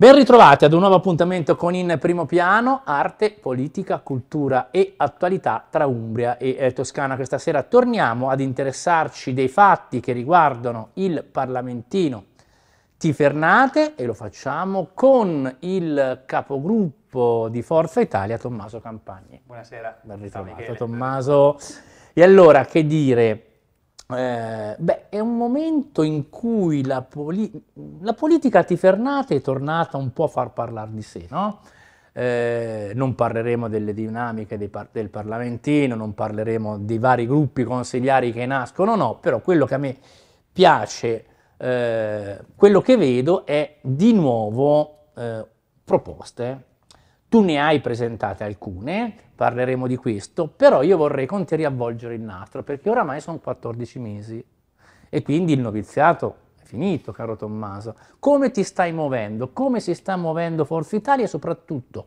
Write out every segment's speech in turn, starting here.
Ben ritrovati ad un nuovo appuntamento con In Primo Piano, arte, politica, cultura e attualità tra Umbria e eh, Toscana. Questa sera torniamo ad interessarci dei fatti che riguardano il parlamentino Tifernate e lo facciamo con il capogruppo di Forza Italia, Tommaso Campagni. Buonasera. Ben ritrovato Tommaso. E allora, che dire, eh, beh, è un momento in cui la, poli- la politica tifernata è tornata un po' a far parlare di sé, no? Eh, non parleremo delle dinamiche par- del parlamentino, non parleremo dei vari gruppi consigliari che nascono, no, però quello che a me piace, eh, quello che vedo è di nuovo eh, proposte tu ne hai presentate alcune, parleremo di questo, però io vorrei con te riavvolgere il nastro, perché oramai sono 14 mesi e quindi il noviziato è finito, caro Tommaso. Come ti stai muovendo? Come si sta muovendo Forza Italia e soprattutto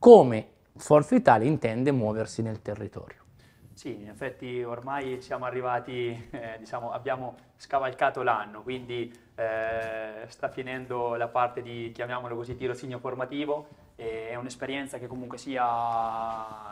come Forza Italia intende muoversi nel territorio? Sì, in effetti ormai siamo arrivati, eh, diciamo, abbiamo scavalcato l'anno, quindi eh, sta finendo la parte di, chiamiamolo così, tirocinio formativo, è un'esperienza che comunque sia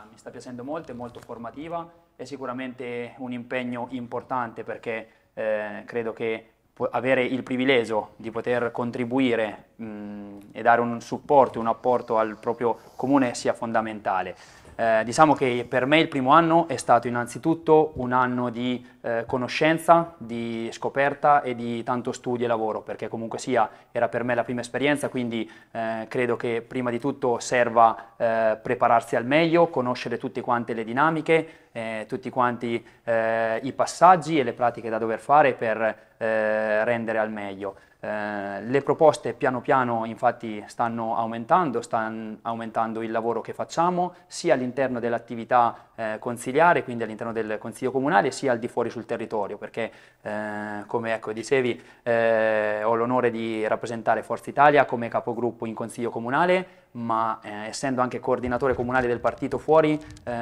mi sta piacendo molto, è molto formativa, è sicuramente un impegno importante perché eh, credo che avere il privilegio di poter contribuire mh, e dare un supporto, un apporto al proprio comune sia fondamentale. Eh, diciamo che per me il primo anno è stato innanzitutto un anno di eh, conoscenza, di scoperta e di tanto studio e lavoro, perché comunque sia era per me la prima esperienza, quindi eh, credo che prima di tutto serva eh, prepararsi al meglio, conoscere tutte quante le dinamiche, eh, tutti quanti eh, i passaggi e le pratiche da dover fare per rendere al meglio. Eh, le proposte piano piano infatti stanno aumentando, stanno aumentando il lavoro che facciamo sia all'interno dell'attività eh, consiliare, quindi all'interno del Consiglio Comunale, sia al di fuori sul territorio, perché eh, come ecco, dicevi eh, ho l'onore di rappresentare Forza Italia come capogruppo in Consiglio Comunale, ma eh, essendo anche coordinatore comunale del partito fuori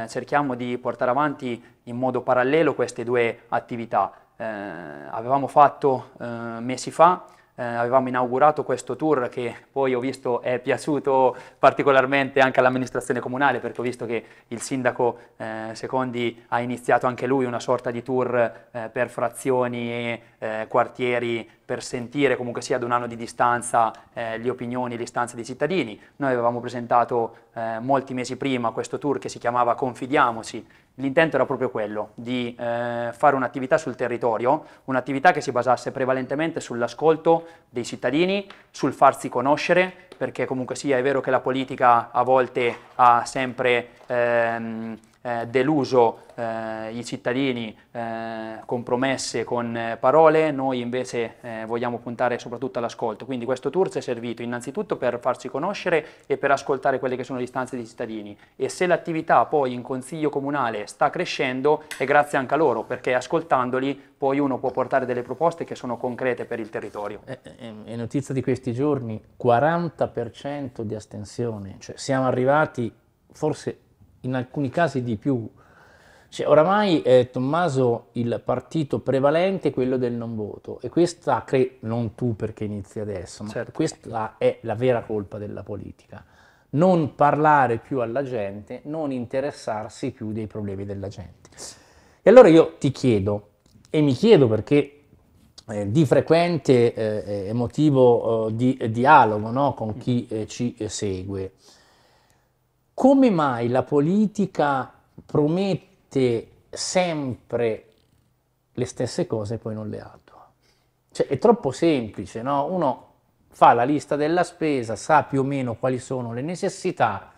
cerchiamo di portare avanti in modo parallelo queste due attività. avevamo fatto mesi fa eh, avevamo inaugurato questo tour che poi ho visto è piaciuto particolarmente anche all'amministrazione comunale perché ho visto che il sindaco eh, Secondi ha iniziato anche lui una sorta di tour eh, per frazioni e eh, quartieri per sentire comunque sia ad un anno di distanza eh, le opinioni e le istanze dei cittadini. Noi avevamo presentato eh, molti mesi prima questo tour che si chiamava Confidiamoci. L'intento era proprio quello, di eh, fare un'attività sul territorio, un'attività che si basasse prevalentemente sull'ascolto dei cittadini, sul farsi conoscere, perché comunque sia è vero che la politica a volte ha sempre... Ehm, eh, deluso eh, i cittadini eh, con promesse, con eh, parole, noi invece eh, vogliamo puntare soprattutto all'ascolto. Quindi questo tour ci è servito innanzitutto per farci conoscere e per ascoltare quelle che sono le istanze dei cittadini e se l'attività poi in consiglio comunale sta crescendo è grazie anche a loro perché ascoltandoli poi uno può portare delle proposte che sono concrete per il territorio. Eh, è notizia di questi giorni, 40% di astensione, cioè siamo arrivati forse in alcuni casi di più. Cioè, oramai, eh, Tommaso, il partito prevalente è quello del non voto e questa, cre- non tu perché inizi adesso, ma certo. questa è la vera colpa della politica. Non parlare più alla gente, non interessarsi più dei problemi della gente. E allora io ti chiedo, e mi chiedo perché eh, di frequente eh, è motivo oh, eh, di dialogo no? con chi eh, ci eh, segue, come mai la politica promette sempre le stesse cose e poi non le attua? Cioè, è troppo semplice, no? Uno fa la lista della spesa, sa più o meno quali sono le necessità,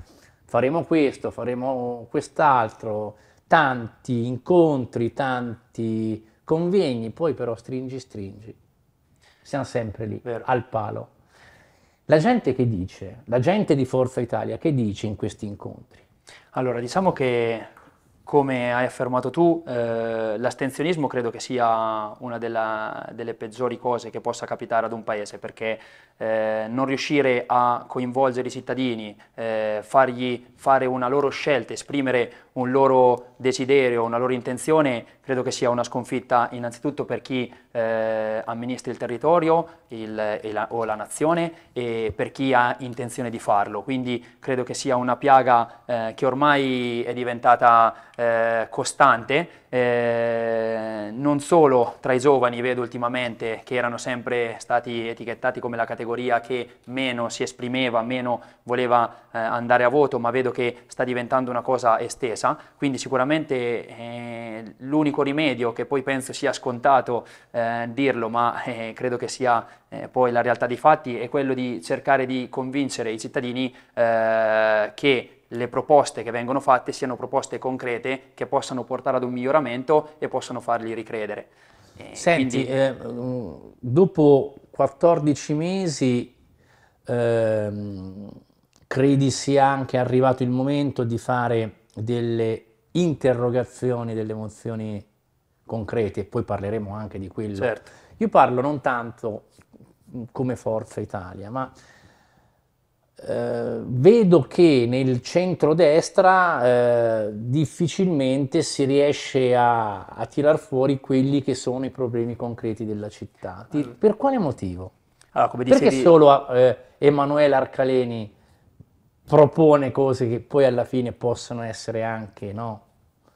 faremo questo, faremo quest'altro, tanti incontri, tanti convegni, poi però stringi, stringi. Siamo sempre lì, Vero. al palo. La gente che dice, la gente di Forza Italia, che dice in questi incontri? Allora, diciamo che come hai affermato tu, eh, l'astensionismo credo che sia una della, delle peggiori cose che possa capitare ad un paese, perché eh, non riuscire a coinvolgere i cittadini, eh, fargli fare una loro scelta, esprimere un loro desiderio, una loro intenzione, credo che sia una sconfitta innanzitutto per chi eh, amministri il territorio il, la, o la nazione e per chi ha intenzione di farlo. Quindi credo che sia una piaga eh, che ormai è diventata eh, costante eh, non solo tra i giovani vedo ultimamente che erano sempre stati etichettati come la categoria che meno si esprimeva, meno voleva eh, andare a voto, ma vedo che sta diventando una cosa estesa, quindi sicuramente eh, l'unico rimedio che poi penso sia scontato eh, dirlo, ma eh, credo che sia eh, poi la realtà dei fatti, è quello di cercare di convincere i cittadini che le proposte che vengono fatte siano proposte concrete che possano portare ad un miglioramento e possano fargli ricredere. E Senti, quindi... eh, mm, dopo 14 mesi eh, credi sia anche arrivato il momento di fare delle interrogazioni, delle emozioni concrete, e poi parleremo anche di quello. Certo. Io parlo non tanto mm, come Forza Italia, ma eh, vedo che nel centrodestra eh, difficilmente si riesce a, a tirar fuori quelli che sono i problemi concreti della città. Ti, mm. per quale motivo? Allora, dicevi... Perché solo eh, Emanuele Arcaleni propone cose che poi alla fine possono essere anche no,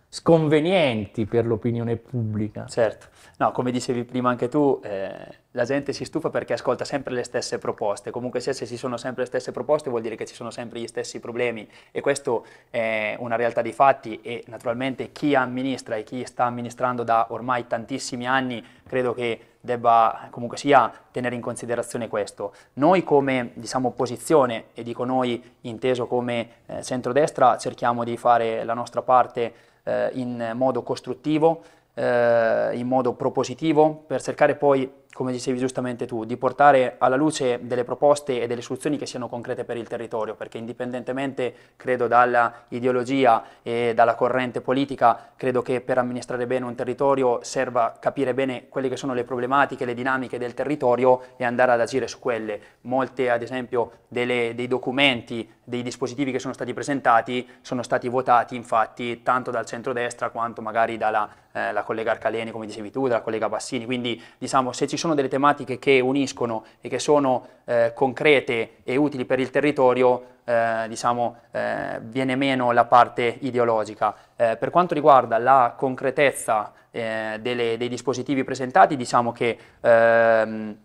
sconvenienti per l'opinione pubblica. Certo, no, come dicevi prima anche tu, eh, la gente si stufa perché ascolta sempre le stesse proposte, comunque se ci sono sempre le stesse proposte vuol dire che ci sono sempre gli stessi problemi e questo è una realtà dei fatti e naturalmente chi amministra e chi sta amministrando da ormai tantissimi anni credo che debba comunque sia tenere in considerazione questo. Noi come diciamo, opposizione, e dico noi inteso come eh, centrodestra, cerchiamo di fare la nostra parte eh, in modo costruttivo, eh, in modo propositivo, per cercare poi come dicevi giustamente tu, di portare alla luce delle proposte e delle soluzioni che siano concrete per il territorio, perché indipendentemente, credo, dalla ideologia e dalla corrente politica, credo che per amministrare bene un territorio serva capire bene quelle che sono le problematiche, le dinamiche del territorio e andare ad agire su quelle. Molte, ad esempio, delle, dei documenti, dei dispositivi che sono stati presentati, sono stati votati, infatti, tanto dal centrodestra quanto magari dalla eh, collega Arcaleni, come dicevi tu, dalla collega Bassini, quindi diciamo se ci sono sono delle tematiche che uniscono e che sono eh, concrete e utili per il territorio, eh, diciamo, eh, viene meno la parte ideologica. Eh, per quanto riguarda la concretezza eh, delle, dei dispositivi presentati, diciamo che ehm,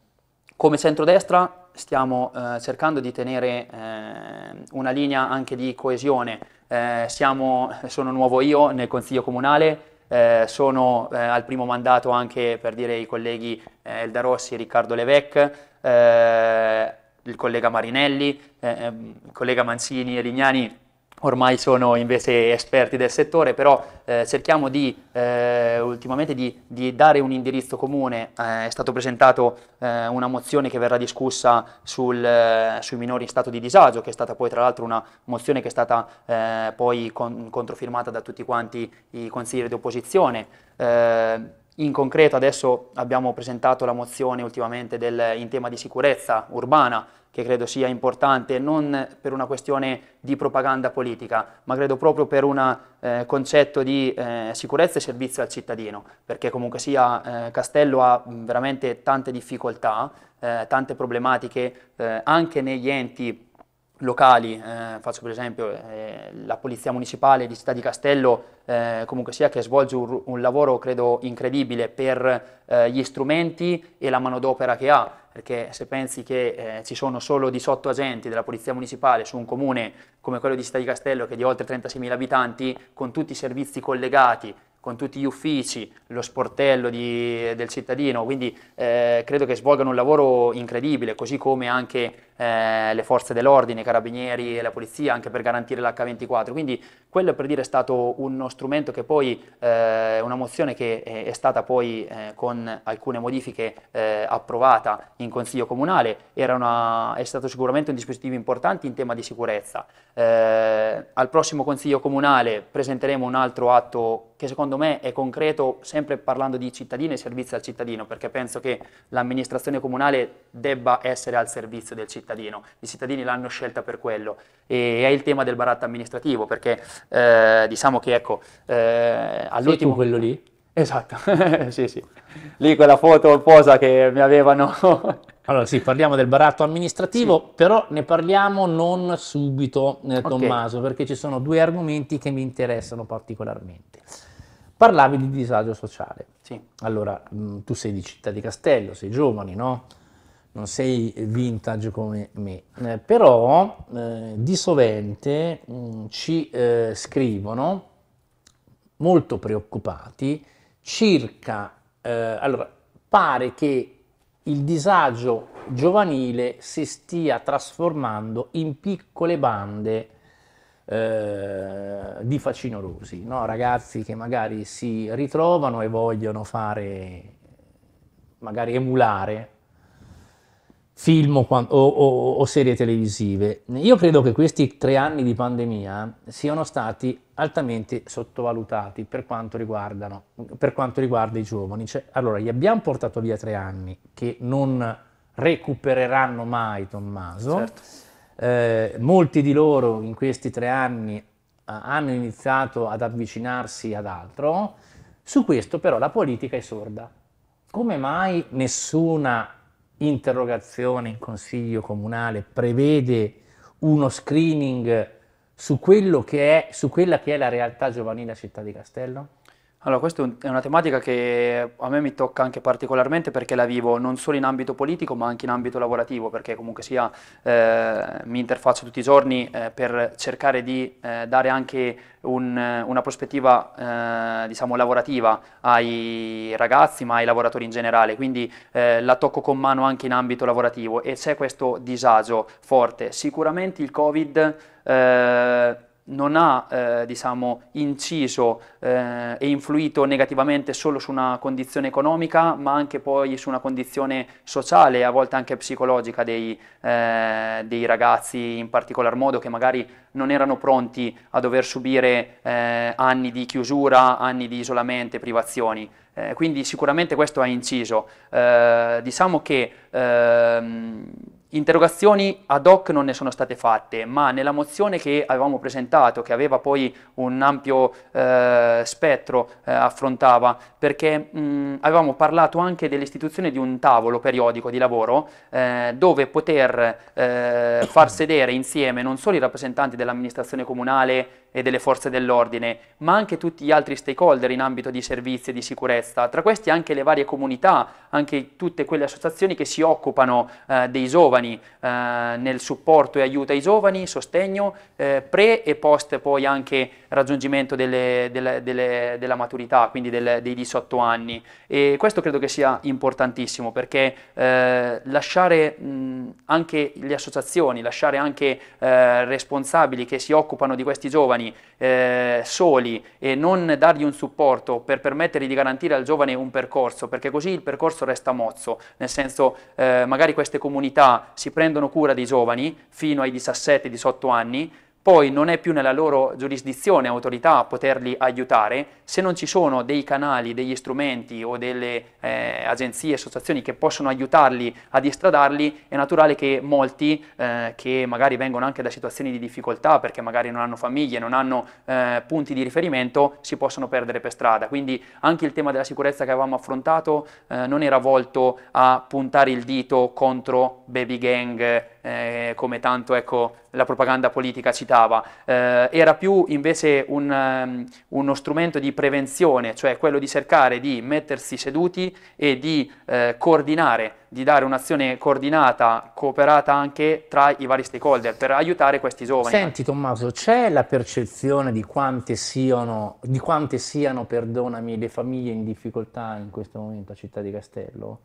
come centrodestra stiamo eh, cercando di tenere una linea anche di coesione. siamo, sono nuovo io nel Consiglio Comunale, eh, sono eh, al primo mandato anche per dire i colleghi eh, Elda Rossi e Riccardo Levec, eh, il collega Marinelli, eh, ehm, il collega Manzini e Lignani ormai sono invece esperti del settore, però eh, cerchiamo di, eh, ultimamente di, di, dare un indirizzo comune. Eh, è stata presentata eh, una mozione che verrà discussa sul, eh, sui minori in stato di disagio, che è stata poi tra l'altro una mozione che è stata eh, poi con, controfirmata da tutti quanti i consiglieri d'opposizione. opposizione. In concreto adesso abbiamo presentato la mozione ultimamente del, in tema di sicurezza urbana, che credo sia importante non per una questione di propaganda politica, ma credo proprio per un eh, concetto di eh, sicurezza e servizio al cittadino, perché comunque sia eh, Castello ha veramente tante difficoltà, eh, tante problematiche eh, anche negli enti locali, eh, faccio per esempio eh, la Polizia Municipale di Città di Castello, eh, comunque sia che svolge un, un lavoro credo incredibile per eh, gli strumenti e la manodopera che ha, perché se pensi che eh, ci sono solo 18 agenti della Polizia Municipale su un comune come quello di Città di Castello che è di oltre 36.000 abitanti, con tutti i servizi collegati, con tutti gli uffici, lo sportello di, del cittadino, quindi eh, credo che svolgano un lavoro incredibile, così come anche eh, le forze dell'ordine, i carabinieri e la polizia anche per garantire l'H24. Quindi quello per dire è stato uno strumento che poi, eh, una mozione che è, è stata poi eh, con alcune modifiche eh, approvata in Consiglio Comunale, una, è stato sicuramente un dispositivo importante in tema di sicurezza. Eh, al prossimo Consiglio Comunale presenteremo un altro atto che secondo me è concreto, sempre parlando di cittadini e servizi al cittadino, perché penso che l'amministrazione comunale debba essere al servizio del cittadino cittadino, i cittadini l'hanno scelta per quello. E è il tema del baratto amministrativo, perché eh, diciamo che ecco, eh, all'ultimo... Sei quello lì? Esatto, sì, sì. Lì quella foto posa che mi avevano... allora sì, parliamo del baratto amministrativo, sì. però ne parliamo non subito, eh, Tommaso, okay. perché ci sono due argomenti che mi interessano particolarmente. Parlavi di disagio sociale. Sì. Allora, mh, mm, tu sei di Città di Castello, sei giovane, no? non sei vintage come me, eh, però eh, di sovente mh, mm, ci eh, scrivono molto preoccupati circa, eh, allora pare che il disagio giovanile si stia trasformando in piccole bande eh, di facinorosi, no? ragazzi che magari si ritrovano e vogliono fare, magari emulare film o, o, o, serie televisive. Io credo che questi tre anni di pandemia siano stati altamente sottovalutati per quanto, per quanto riguarda i giovani. Cioè, allora, gli abbiamo portato via tre anni che non recupereranno mai Tommaso. Certo. Eh, molti di loro in questi tre anni eh, hanno iniziato ad avvicinarsi ad altro. Su questo però la politica è sorda. Come mai nessuna interrogazione in consiglio comunale prevede uno screening su, che è, su quella che è la realtà giovanile a Città di Castello? Allora, questa è una tematica che a me mi tocca anche particolarmente perché la vivo non solo in ambito politico ma anche in ambito lavorativo, perché comunque sia eh, mi interfaccio tutti i giorni eh, per cercare di eh, dare anche un, una prospettiva eh, diciamo, lavorativa ai ragazzi ma ai lavoratori in generale, quindi eh, la tocco con mano anche in ambito lavorativo e c'è questo disagio forte. Sicuramente il Covid eh, non ha eh, diciamo, inciso eh, e influito negativamente solo su una condizione economica, ma anche poi su una condizione sociale, a volte anche psicologica dei, eh, dei ragazzi in particolar modo che magari non erano pronti a dover subire eh, anni di chiusura, anni di isolamento e privazioni. Eh, quindi sicuramente questo ha inciso. Eh, diciamo che ehm, Interrogazioni ad hoc non ne sono state fatte, ma nella mozione che avevamo presentato, che aveva poi un ampio eh, spettro, eh, affrontava, perché mh, avevamo parlato anche dell'istituzione di un tavolo periodico di lavoro eh, dove poter eh, far sedere insieme non solo i rappresentanti dell'amministrazione comunale e delle forze dell'ordine, ma anche tutti gli altri stakeholder in ambito di servizi e di sicurezza, tra questi anche le varie comunità, anche tutte quelle associazioni che si occupano eh, dei giovani eh, nel supporto e aiuto ai giovani, sostegno, eh, pre e post poi anche raggiungimento delle, delle, delle, della maturità, quindi del, dei 18 anni. E questo credo che sia importantissimo perché eh, lasciare mh, anche le associazioni, lasciare anche eh, responsabili che si occupano di questi giovani, giovani eh, soli e non dargli un supporto per permettere di garantire al giovane un percorso, perché così il percorso resta mozzo, nel senso eh, magari queste comunità si prendono cura dei giovani fino ai 17-18 anni, poi non è più nella loro giurisdizione, autorità, poterli aiutare, se non ci sono dei canali, degli strumenti o delle eh, agenzie, associazioni che possono aiutarli a distradarli, è naturale che molti eh, che magari vengono anche da situazioni di difficoltà, perché magari non hanno famiglie, non hanno eh, punti di riferimento, si possono perdere per strada. Quindi anche il tema della sicurezza che avevamo affrontato eh, non era volto a puntare il dito contro baby gang, eh, come tanto ecco, la propaganda politica citava, eh, era più invece un, um, uno strumento di prevenzione, cioè quello di cercare di mettersi seduti e di eh, coordinare, di dare un'azione coordinata, cooperata anche tra i vari stakeholder per aiutare questi giovani. Senti Tommaso, c'è la percezione di quante siano, di quante siano perdonami, le famiglie in difficoltà in questo momento a Città di Castello?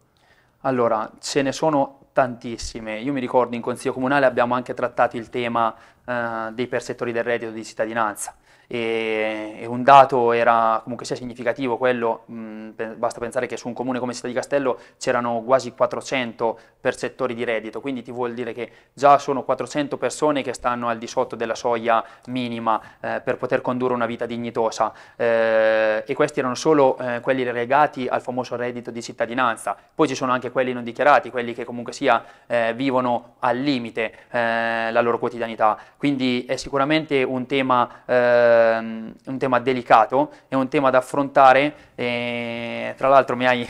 Allora, ce ne sono tantissime. Io mi ricordo in Consiglio Comunale abbiamo anche trattato il tema eh, dei percettori del reddito di cittadinanza e, e un dato era comunque sia significativo quello, mh, basta pensare che su un comune come Città di Castello c'erano quasi 400 percettori di reddito, quindi ti vuol dire che già sono 400 persone che stanno al di sotto della soglia minima eh, per poter condurre una vita dignitosa eh, e questi erano solo eh, quelli legati al famoso reddito di cittadinanza, poi ci sono anche quelli non dichiarati, quelli che comunque sia eh, vivono al limite eh, la loro quotidianità, quindi è sicuramente un tema eh, Ehm, un tema delicato, è un tema da affrontare, e, tra l'altro mi hai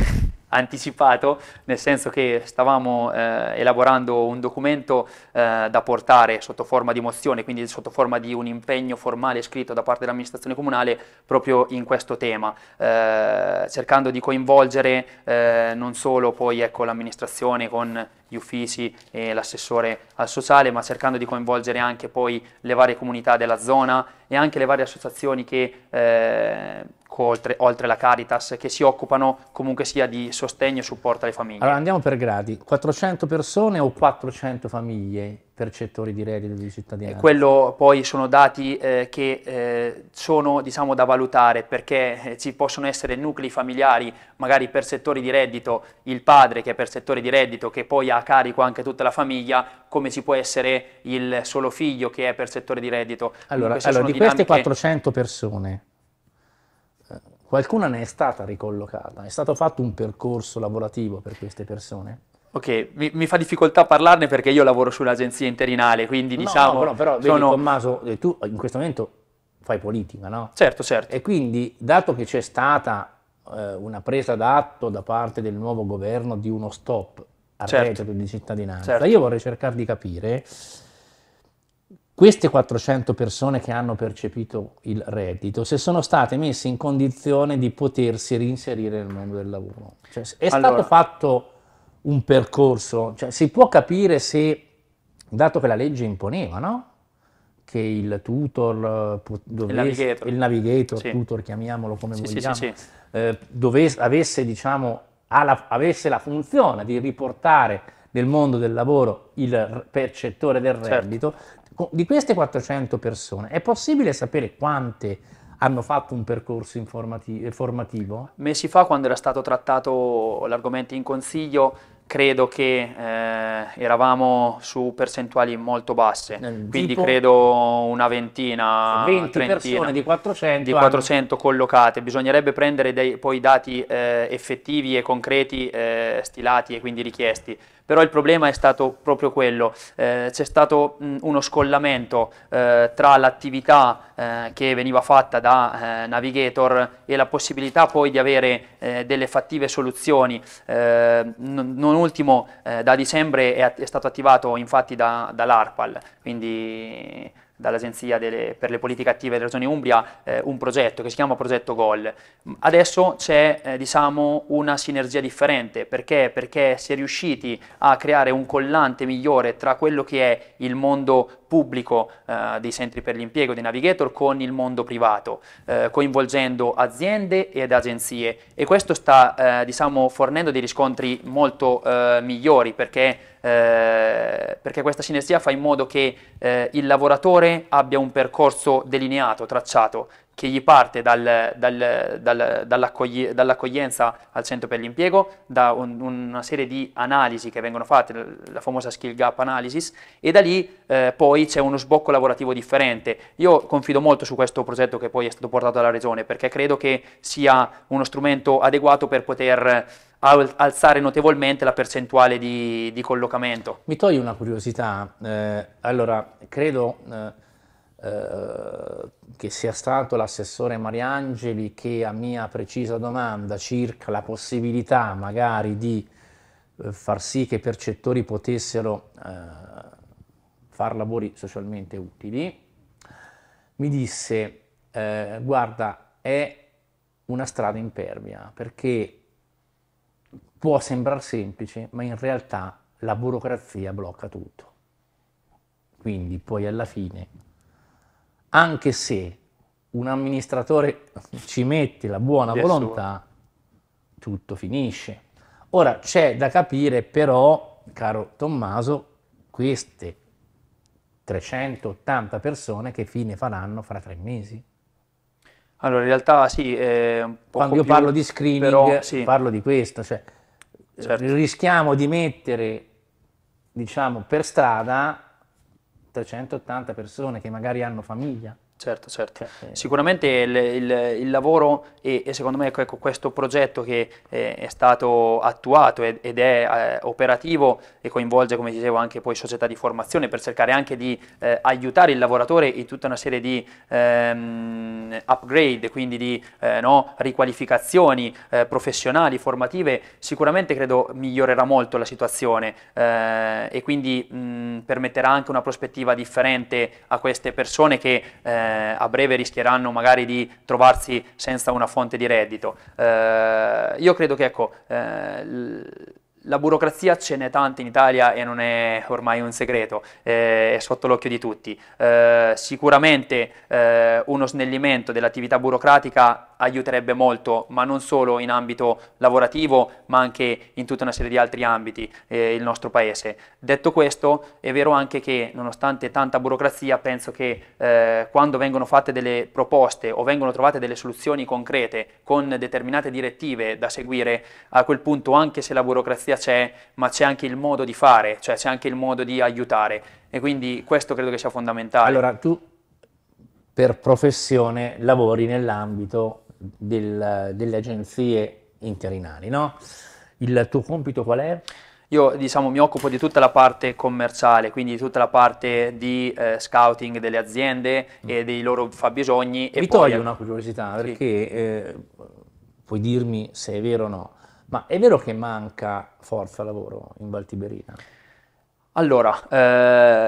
anticipato, nel senso che stavamo eh, elaborando un documento eh, da portare sotto forma di mozione, quindi sotto forma di un impegno formale scritto da parte dell'amministrazione comunale proprio in questo tema, eh, cercando di coinvolgere eh, non solo poi ecco, l'amministrazione con gli uffici e l'assessore al sociale, ma cercando di coinvolgere anche poi le varie comunità della zona e anche le varie associazioni che eh, oltre, oltre la Caritas, che si occupano comunque sia di sostegno e supporto alle famiglie. Allora andiamo per gradi, 400 persone o 400 famiglie percettori di reddito di cittadinanza? E quello poi sono dati eh, che eh, sono diciamo, da valutare perché eh, ci possono essere nuclei familiari magari per settori di reddito, il padre che è per settore di reddito che poi ha a carico anche tutta la famiglia, come ci può essere il solo figlio che è per settore di reddito. Allora, allora di queste 400 persone, Qualcuna ne è stata ricollocata, è stato fatto un percorso lavorativo per queste persone? Ok, mi, mi, fa difficoltà parlarne perché io lavoro sull'agenzia interinale, quindi no, diciamo... No, però, però sono... vedi, Tommaso, eh, tu in questo momento fai politica, no? Certo, certo. E quindi, dato che c'è stata eh, una presa d'atto da parte del nuovo governo di uno stop al certo. reddito di cittadinanza, certo. io vorrei cercare di capire queste 400 persone che hanno percepito il reddito, se sono state messe in condizione di potersi reinserire nel mondo del lavoro. Cioè, è allora. stato fatto un percorso, cioè, si può capire se, dato che la legge imponeva, no? che il tutor, eh, dovesse, il navigator, il navigator sì. tutor, chiamiamolo come sì, vogliamo, sì, eh, dovesse, avesse, diciamo, alla, avesse la funzione di riportare nel mondo del lavoro il percettore del certo. reddito, certo di queste 400 persone è possibile sapere quante hanno fatto un percorso informati- formativo? Mesi fa, quando era stato trattato l'argomento in consiglio, credo che eh, eravamo su percentuali molto basse, tipo, quindi credo una ventina, 20 trentina, persone di 400, di 400 hanno... collocate. Bisognerebbe prendere dei, poi dati eh, effettivi e concreti eh, stilati e quindi richiesti però il problema è stato proprio quello, eh, c'è stato mh, mm, uno scollamento eh, tra l'attività eh, che veniva fatta da eh, Navigator e la possibilità poi di avere eh, delle fattive soluzioni, non ultimo da dicembre è, è, stato attivato infatti da, dall'ARPAL, quindi dall'Agenzia delle, per le politiche attive della Regione Umbria eh, un progetto che si chiama Progetto Gol. Adesso c'è eh, diciamo una sinergia differente perché? perché si è riusciti a creare un collante migliore tra quello che è il mondo pubblico eh, dei centri per l'impiego, dei navigator, con il mondo privato, eh, coinvolgendo aziende ed agenzie e questo sta eh, diciamo, fornendo dei riscontri molto eh, migliori perché eh, perché questa cinesia fa in modo che eh, il lavoratore abbia un percorso delineato, tracciato, che gli parte dal, dal, dal, dall'accoglienza al centro per l'impiego, da un, una serie di analisi che vengono fatte, la famosa skill gap analysis, e da lì eh, poi c'è uno sbocco lavorativo differente. Io confido molto su questo progetto che poi è stato portato alla Regione, perché credo che sia uno strumento adeguato per poter alzare notevolmente la percentuale di, di collocamento. Mi togli una curiosità, eh, allora credo eh, eh, che sia stato l'assessore Mariangeli che a mia precisa domanda circa la possibilità magari di eh, far sì che i percettori potessero eh, fare lavori socialmente utili, mi disse eh, guarda è una strada impervia perché può sembrare semplice, ma in realtà la burocrazia blocca tutto. Quindi poi alla fine, anche se un amministratore ci mette la buona Di volontà, sua. tutto finisce. Ora c'è da capire però, caro Tommaso, queste 380 persone che fine faranno fra tre mesi. Allora, in realtà sì, è un po' Quando io più, parlo di screening, però, sì. parlo di questo, cioè certo. rischiamo di mettere, diciamo, per strada 380 persone che magari hanno famiglia. Certo, certo. Eh, eh. Sicuramente il, il, il lavoro e, e, secondo me ecco, ecco, questo progetto che eh, è stato attuato ed, ed è eh, operativo e coinvolge, come dicevo, anche poi società di formazione per cercare anche di eh, aiutare il lavoratore in tutta una serie di ehm, upgrade, quindi di no, riqualificazioni professionali, formative, sicuramente credo migliorerà molto la situazione e quindi mh, permetterà anche una prospettiva differente a queste persone che eh, a breve rischieranno magari di trovarsi senza una fonte di reddito. Eh, io credo che ecco, eh, la burocrazia ce n'è tanta in Italia e non è ormai un segreto, eh, è sotto l'occhio di tutti. Eh, sicuramente eh, uno snellimento dell'attività burocratica aiuterebbe molto, ma non solo in ambito lavorativo, ma anche in tutta una serie di altri ambiti eh, il nostro paese. Detto questo, è vero anche che nonostante tanta burocrazia, penso che eh, quando vengono fatte delle proposte o vengono trovate delle soluzioni concrete con determinate direttive da seguire, a quel punto anche se la burocrazia modestia c'è, ma c'è anche il modo di fare, cioè c'è anche il modo di aiutare. E quindi questo credo che sia fondamentale. Allora, tu per professione lavori nell'ambito del, delle agenzie interinali, no? Il tuo compito qual è? Io diciamo, mi occupo di tutta la parte commerciale, quindi di tutta la parte di eh, scouting delle aziende e mm. dei loro fabbisogni. Mi e toglie poi... una curiosità, perché sì. eh, puoi dirmi se è vero o no. Ma è vero che manca forza lavoro in Valtiberina? Allora,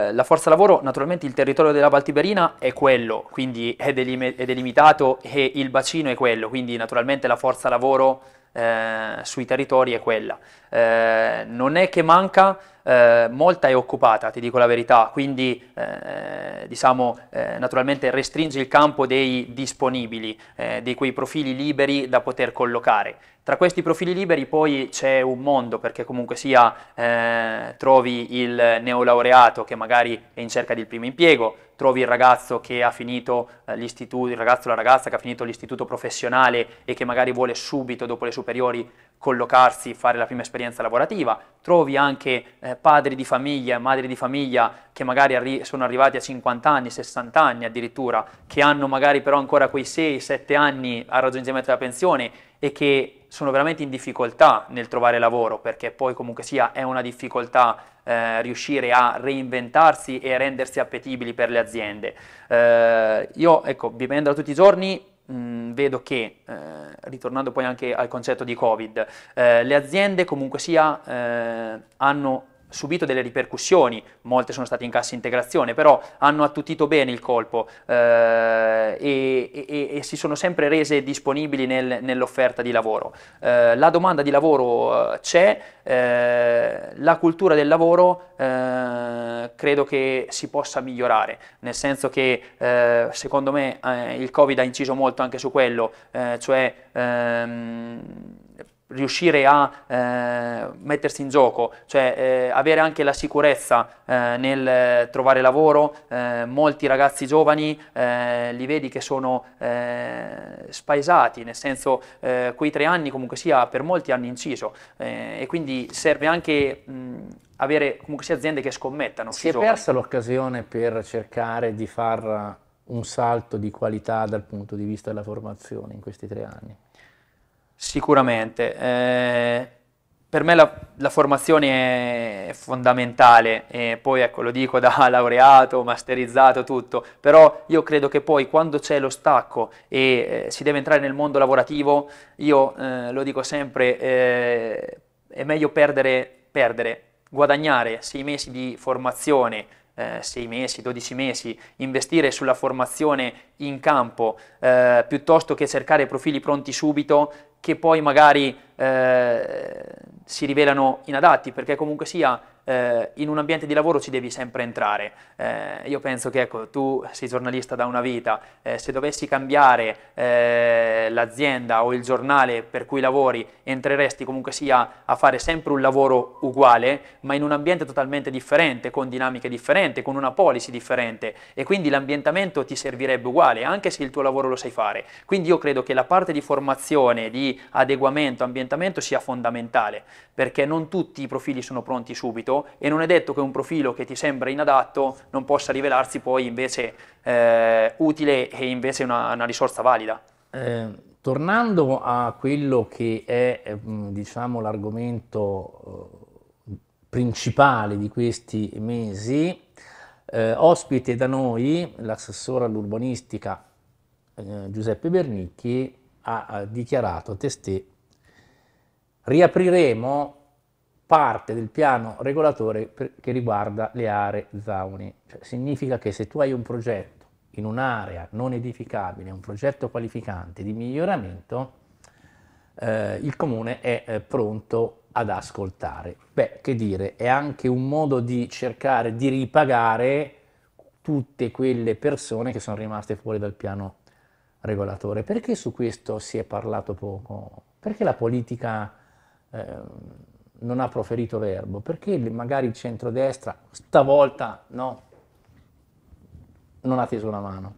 eh, la forza lavoro, naturalmente il territorio della Valtiberina è quello, quindi è, delim- è, delimitato e il bacino è quello, quindi naturalmente la forza lavoro eh, sui territori è quella. Eh, non è che manca, eh, molta è occupata, ti dico la verità, quindi eh, diciamo eh, naturalmente restringi il campo dei disponibili, eh, di quei profili liberi da poter collocare. Tra questi profili liberi poi c'è un mondo, perché comunque sia eh, trovi il neolaureato che magari è in cerca del primo impiego, trovi il ragazzo che ha finito eh, l'istituto, il ragazzo o la ragazza che ha finito l'istituto professionale e che magari vuole subito dopo le superiori collocarsi, fare la prima esperienza lavorativa, trovi anche eh, padri di famiglia, madri di famiglia che magari arri sono arrivati a 50 anni, 60 anni addirittura, che hanno magari però ancora quei 6-7 anni al raggiungimento della pensione e che sono veramente in difficoltà nel trovare lavoro, perché poi comunque sia è una difficoltà eh, riuscire a reinventarsi e a rendersi appetibili per le aziende. Eh, io, ecco, vivendo tutti i giorni, mh, mm, vedo che, eh, ritornando poi anche al concetto di Covid, eh, le aziende comunque sia eh, hanno subito delle ripercussioni, molte sono state in cassa integrazione, però hanno attutito bene il colpo eh, e, e, e, si sono sempre rese disponibili nel, nell'offerta di lavoro. Eh, la domanda di lavoro eh, c'è, eh, la cultura del lavoro eh, credo che si possa migliorare, nel senso che eh, secondo me il Covid ha inciso molto anche su quello, cioè... Ehm, riuscire a eh, mettersi in gioco, cioè eh, avere anche la sicurezza eh, nel trovare lavoro, eh, molti ragazzi giovani eh, li vedi che sono eh, spaesati, nel senso quei tre anni comunque sia per molti hanno inciso e quindi serve anche mh, avere comunque sia aziende che scommettano. Si è giovani. persa l'occasione per cercare di far un salto di qualità dal punto di vista della formazione in questi tre anni? Sicuramente. Eh, per me la, la, formazione è fondamentale, e poi ecco, lo dico da laureato, masterizzato, tutto, però io credo che poi quando c'è lo stacco e eh, si deve entrare nel mondo lavorativo, io eh, lo dico sempre, eh, è meglio perdere, perdere, guadagnare sei mesi di formazione, 6 eh, mesi, 12 mesi, investire sulla formazione in campo eh, piuttosto che cercare profili pronti subito che poi magari eh, si rivelano inadatti, perché comunque sia eh, in un ambiente di lavoro ci devi sempre entrare. Eh, io penso che ecco, tu sei giornalista da una vita, eh, se dovessi cambiare eh, l'azienda o il giornale per cui lavori, entreresti comunque sia a fare sempre un lavoro uguale, ma in un ambiente totalmente differente, con dinamiche differenti, con una policy differente e quindi l'ambientamento ti servirebbe uguale, anche se il tuo lavoro lo sai fare. Quindi io credo che la parte di formazione, di adeguamento, ambientamento sia fondamentale, perché non tutti i profili sono pronti subito adatto e non è detto che un profilo che ti sembra inadatto non possa rivelarsi poi invece eh, utile e invece una, una risorsa valida. Eh, tornando a quello che è eh, diciamo, l'argomento eh, principale di questi mesi, eh, ospite da noi l'assessore all'urbanistica eh, Giuseppe Bernicchi ha, ha dichiarato testé riapriremo parte del piano regolatore per, che riguarda le aree zaune. Cioè, significa che se tu hai un progetto in un'area non edificabile, un progetto qualificante di miglioramento, eh, il comune è eh, pronto ad ascoltare. Beh, che dire, è anche un modo di cercare di ripagare tutte quelle persone che sono rimaste fuori dal piano regolatore. Perché su questo si è parlato poco? Perché la politica... Eh, non ha proferito verbo, perché magari il centrodestra stavolta no, non ha teso la mano.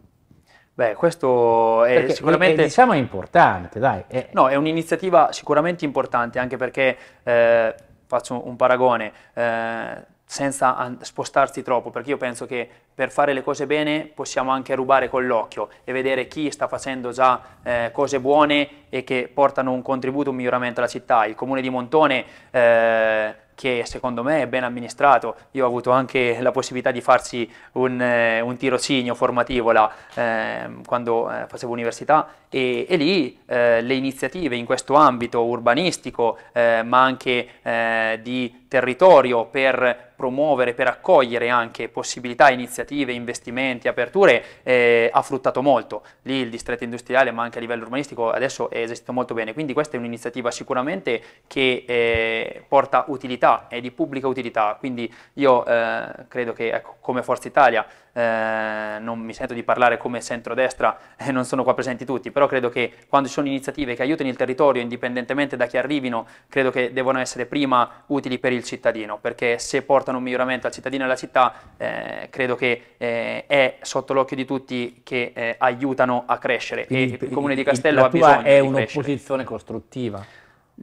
Beh, questo è perché sicuramente... È, diciamo è importante, dai. È... No, è un'iniziativa sicuramente importante, anche perché, eh, faccio un paragone, eh, senza spostarsi troppo, perché io penso che per fare le cose bene possiamo anche rubare con l'occhio e vedere chi sta facendo già eh, cose buone e che portano un contributo, un miglioramento alla città. Il comune di Montone eh, che secondo me è ben amministrato. Io ho avuto anche la possibilità di farsi un, eh, un tirocinio formativo là, eh, quando eh, facevo università e, e lì eh, le iniziative in questo ambito urbanistico, eh, ma anche eh, di territorio per promuovere, per accogliere anche possibilità, iniziative, investimenti, aperture, eh, ha fruttato molto. Lì il distretto industriale, ma anche a livello urbanistico, adesso è gestito molto bene. Quindi questa è un'iniziativa sicuramente che eh, porta utilità necessità è di pubblica utilità, quindi io eh, credo che ecco, come Forza Italia eh, non mi sento di parlare come centrodestra e eh, non sono qua presenti tutti, però credo che quando ci sono iniziative che aiutano il territorio indipendentemente da chi arrivino, credo che devono essere prima utili per il cittadino, perché se portano un miglioramento al cittadino e alla città, eh, credo che eh, è sotto l'occhio di tutti che aiutano a crescere Quindi, e il Comune di Castello ha bisogno è un'opposizione costruttiva.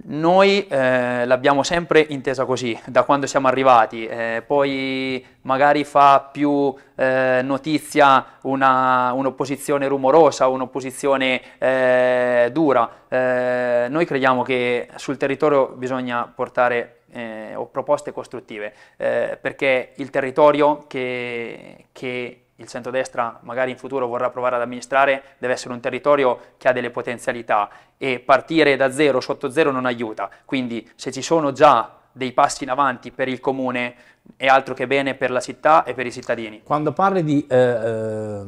Noi eh, l'abbiamo sempre intesa così, da quando siamo arrivati, eh, poi magari fa più eh, notizia una, un'opposizione rumorosa, un'opposizione eh, dura. Eh, noi crediamo che sul territorio bisogna portare eh, proposte costruttive, perché il territorio che, che il centrodestra magari in futuro vorrà provare ad amministrare, deve essere un territorio che ha delle potenzialità e partire da zero, sotto zero non aiuta. Quindi se ci sono già dei passi in avanti per il comune è altro che bene per la città e per i cittadini. Quando parli di eh, eh,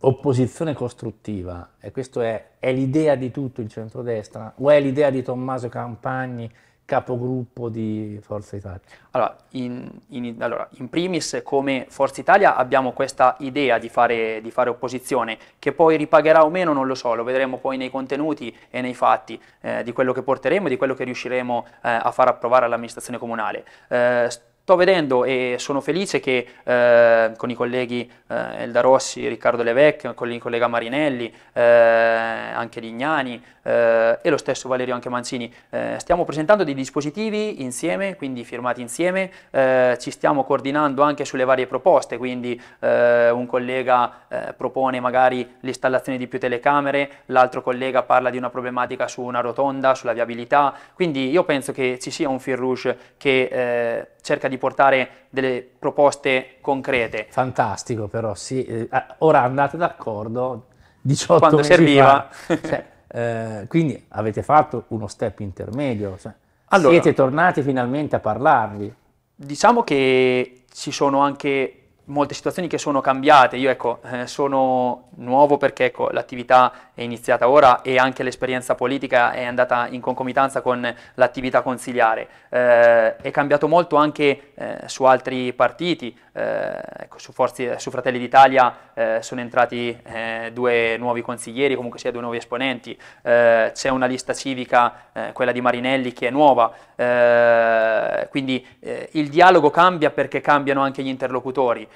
opposizione costruttiva, e questa è, è l'idea di tutto il centrodestra, o è l'idea di Tommaso Campagni, capogruppo di Forza Italia? Allora in, in, allora in, primis come Forza Italia abbiamo questa idea di fare, di fare, opposizione, che poi ripagherà o meno non lo so, lo vedremo poi nei contenuti e nei fatti eh, di quello che porteremo e di quello che riusciremo eh, a far approvare all'amministrazione comunale. Eh, Sto vedendo e sono felice che eh, con i colleghi eh, Elda Rossi, Riccardo Levec, con il collega Marinelli, eh, anche Lignani eh, e lo stesso Valerio anche Mancini, eh, stiamo presentando dei dispositivi insieme, quindi firmati insieme, eh, ci stiamo coordinando anche sulle varie proposte, quindi un collega propone magari l'installazione di più telecamere, l'altro collega parla di una problematica su una rotonda, sulla viabilità, quindi io penso che ci sia un fil rouge che cerca di di portare delle proposte concrete. Fantastico però, sì. Eh, ah, ora andate d'accordo, 18 Quando serviva. Cioè, eh, quindi avete fatto uno step intermedio, cioè, allora, siete tornati finalmente a parlarvi. Diciamo che ci sono anche molte situazioni che sono cambiate. Io ecco, eh, sono nuovo perché ecco, l'attività è iniziata ora e anche l'esperienza politica è andata in concomitanza con l'attività consigliare. Eh, è cambiato molto anche eh, su altri partiti, eh, ecco, su, Forzi, su, Fratelli d'Italia eh, sono entrati eh, due nuovi consiglieri, comunque sia due nuovi esponenti, eh, c'è una lista civica, quella di Marinelli, che è nuova, quindi il dialogo cambia perché cambiano anche gli interlocutori.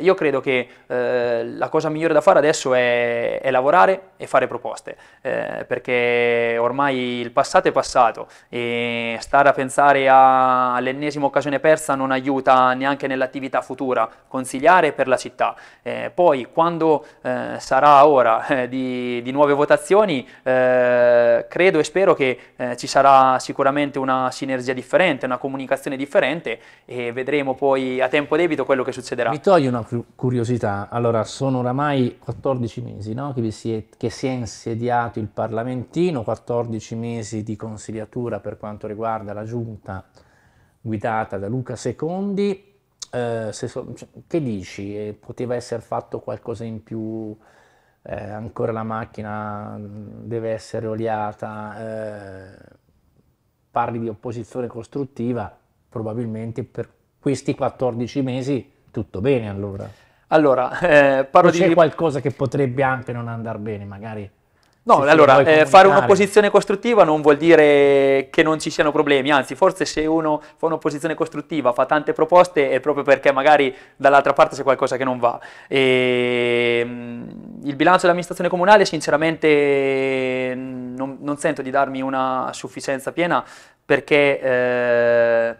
io credo che la cosa migliore da fare adesso è, è lavorare e fare fare proposte, eh, perché ormai il passato è passato e stare a pensare all'ennesima occasione persa non aiuta neanche nell'attività futura, consigliare per la città. Eh, poi quando eh, sarà ora eh, di, di, nuove votazioni, eh, credo e spero che eh, ci sarà sicuramente una sinergia differente, una comunicazione differente e vedremo poi a tempo debito quello che succederà. Mi toglie una curiosità, allora sono oramai 14 mesi no? che, vi siete, che siete si è insediato il Parlamentino, 14 mesi di consigliatura per quanto riguarda la giunta guidata da Luca Secondi. Eh, se so, cioè, che dici? Eh, poteva essere fatto qualcosa in più? Eh, ancora la macchina mm, deve essere oliata? Eh, parli di opposizione costruttiva, probabilmente per questi 14 mesi tutto bene allora. Allora, eh, parlo c'è di... qualcosa che potrebbe anche non andare bene, magari... No, allora, eh, fare un'opposizione costruttiva non vuol dire che non ci siano problemi, anzi, forse se uno fa un'opposizione costruttiva, fa tante proposte, è proprio perché magari dall'altra parte c'è qualcosa che non va. E, ehm, il bilancio dell'amministrazione comunale, sinceramente, non, non sento di darmi una sufficienza piena perché... Eh,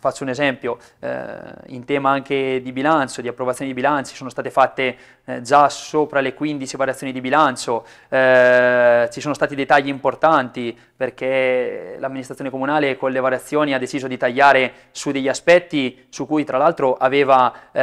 Faccio un esempio, eh, in tema anche di bilancio, di approvazione di bilanci, sono state fatte eh, già sopra le 15 variazioni di bilancio, eh, ci sono stati dei tagli importanti perché l'amministrazione comunale con le variazioni ha deciso di tagliare su degli aspetti su cui tra l'altro aveva, eh,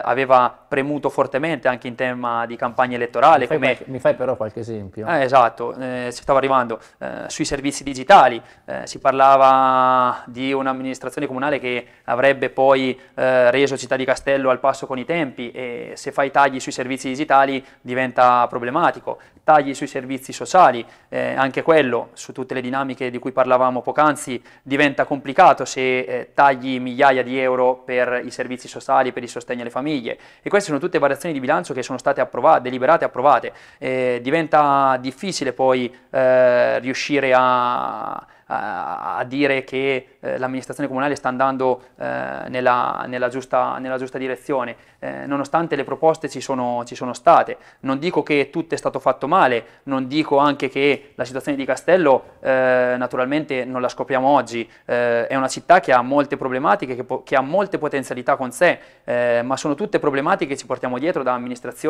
aveva, premuto fortemente anche in tema di campagna elettorale. Mi fai, come... qualche, mi fai però qualche esempio? Eh, esatto, eh, ci stavo arrivando, sui servizi digitali, si parlava di un'amministrazione amministrazione comunale che avrebbe poi eh, reso Città di Castello al passo con i tempi e se fai tagli sui servizi digitali diventa problematico, tagli sui servizi sociali, eh, anche quello su tutte le dinamiche di cui parlavamo poc'anzi diventa complicato se eh, tagli migliaia di euro per i servizi sociali, per il sostegno alle famiglie e queste sono tutte variazioni di bilancio che sono state approvate, deliberate e approvate, eh, diventa difficile poi eh, riuscire a a, dire che eh, l'amministrazione comunale sta andando eh, nella, nella, giusta, nella, giusta, direzione, eh, nonostante le proposte ci sono, ci sono, state. Non dico che tutto è stato fatto male, non dico anche che la situazione di Castello eh, naturalmente non la scopriamo oggi, eh, è una città che ha molte problematiche, che, che ha molte potenzialità con sé, eh, ma sono tutte problematiche che ci portiamo dietro da amministrazioni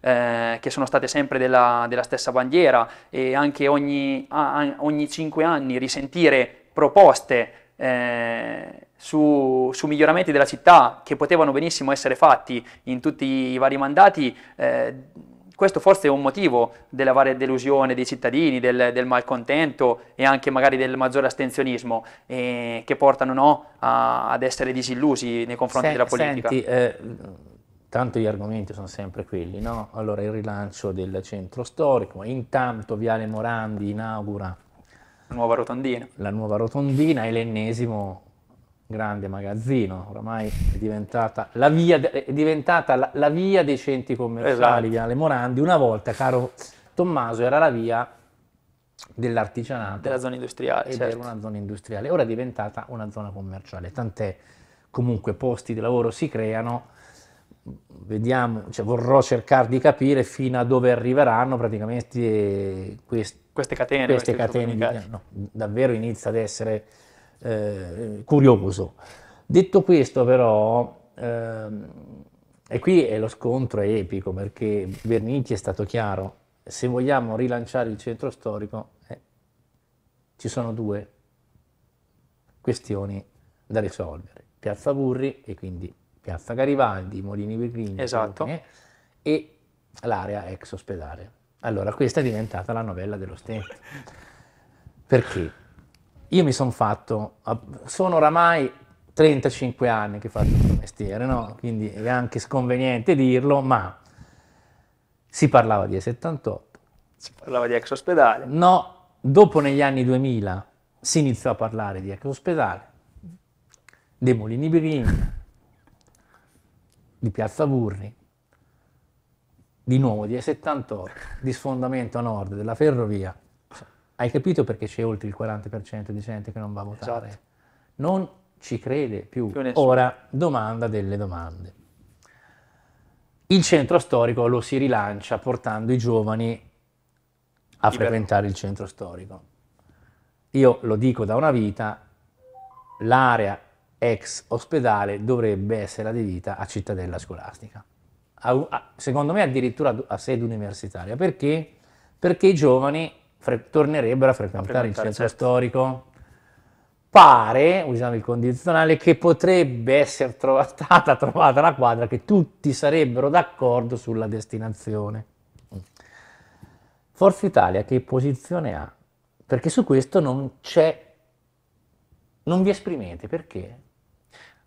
che sono state sempre della, della, stessa bandiera e anche ogni, ogni 5 anni risentiamo sentire proposte eh, su, su, miglioramenti della città che potevano benissimo essere fatti in tutti i vari mandati, eh, questo forse è un motivo della varia delusione dei cittadini, del, del malcontento e anche magari del maggiore astensionismo eh, che portano no, a, ad essere disillusi nei confronti Se, della politica. Senti, eh, tanto gli argomenti sono sempre quelli, no? Allora il rilancio del centro storico, intanto Viale Morandi inaugura la nuova rotondina. La nuova rotondina è l'ennesimo grande magazzino, ormai è diventata la via, diventata la, la via dei centri commerciali, esatto. Viale Morandi. Una volta, caro Tommaso, era la via dell'artigianato. Della zona industriale. certo. era una zona industriale, ora è diventata una zona commerciale, tant'è comunque posti di lavoro si creano, vediamo, cioè, vorrò cercare di capire fino a dove arriveranno praticamente questi queste catene, queste catene no, davvero inizia ad essere eh, curioso. Detto questo però, ehm, e qui è lo scontro è epico perché Bernicchi è stato chiaro, se vogliamo rilanciare il centro storico eh, ci sono due questioni da risolvere, Piazza Burri e quindi Piazza Garibaldi, Molini Virgini esatto. Eh, e l'area ex ospedale. Allora, questa è diventata la novella dello stento. Perché? Io mi sono fatto, sono oramai 35 anni che faccio questo mestiere, no? quindi è anche sconveniente dirlo, ma si parlava di E78. Si parlava di ex ospedale. No, dopo negli anni 2000 si iniziò a parlare di ex ospedale, dei Molini Birigna, di Piazza Burri, di nuovo di E78 di sfondamento a nord della ferrovia, hai capito perché c'è oltre il 40% di gente che non va a votare? Esatto. Non ci crede più. più Ora, domanda delle domande. Il centro storico lo si rilancia portando i giovani a frequentare il centro storico. Io lo dico da una vita, l'area ex ospedale dovrebbe essere adibita a cittadella scolastica a, a, secondo me addirittura a sede universitaria. Perché? Perché i giovani fre- tornerebbero a frequentare il centro certo. storico. Pare, usando il condizionale, che potrebbe essere trova- stata trovata la quadra che tutti sarebbero d'accordo sulla destinazione. Forza Italia che posizione ha? Perché su questo non c'è, non vi esprimete, perché?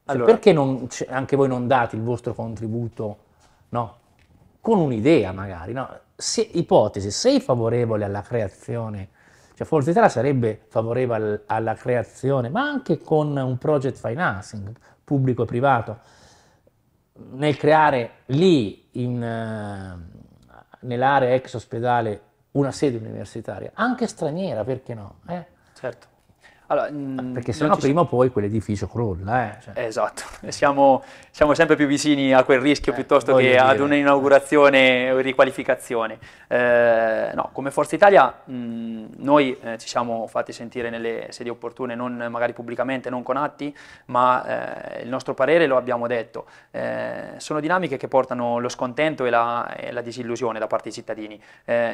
allora, perché non, anche voi non date il vostro contributo no? con un'idea magari, no? se, ipotesi, sei favorevole alla creazione, cioè Forza Italia sarebbe favorevole alla creazione, ma anche con un project financing pubblico e privato, nel creare lì, in, eh, nell'area ex ospedale, una sede universitaria, anche straniera, perché no? Eh? Certo. Allora, mm, Perché sennò no prima sono... o poi quell'edificio crolla. Eh? Cioè. Esatto, siamo, siamo, sempre più vicini a quel rischio eh, piuttosto che dire. ad un'inaugurazione o riqualificazione. Eh, no, come Forza Italia mh, mm, noi eh, ci siamo fatti sentire nelle sedi opportune, non magari pubblicamente, non con atti, ma eh, il nostro parere lo abbiamo detto. Eh, sono dinamiche che portano lo scontento e la, e la disillusione da parte dei cittadini.